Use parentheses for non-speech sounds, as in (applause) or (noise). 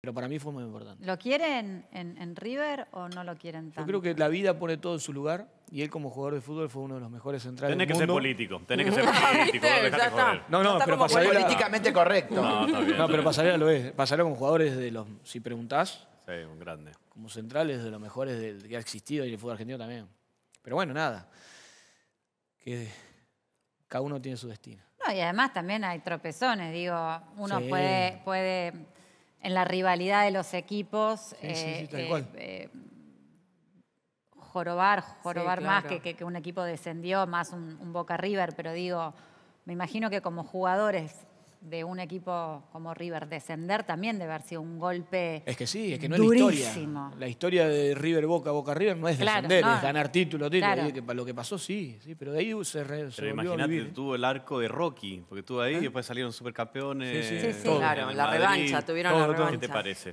Pero para mí fue muy importante. ¿Lo quieren en, River o no lo quieren tanto? Yo creo que la vida pone todo en su lugar y él como jugador de fútbol fue uno de los mejores centrales de del mundo. Tenés que ser político, tenés que (laughs) ser ah, político, No, no, pero Pasarela... políticamente correcto. No, está bien, no pero pasaría lo es. con jugadores de los... Si preguntás... Sí, un grande. Como centrales de los mejores del, que ha existido y el fútbol argentino también. Pero bueno, nada. Que cada uno tiene su destino. No, y además también hay tropezones. Digo, uno puede en la rivalidad de los equipos. Eh, eh, eh, jorobar, jorobar más que, un equipo descendió, más un, un Boca River, pero digo, me imagino que como jugadores de un equipo como River descender también debe haber sido un golpe. Es que sí, es que no es la historia. La historia de River Boca Boca River no es descender, es ganar título, título. lo que pasó sí, sí, pero de ahí se, re, se Pero imagínate, tuvo el arco de Rocky, porque tuvo ahí y ¿Eh? después salieron supercampeones. Sí, sí, sí, sí claro, la revancha, tuvieron la revancha. ¿Qué te parece?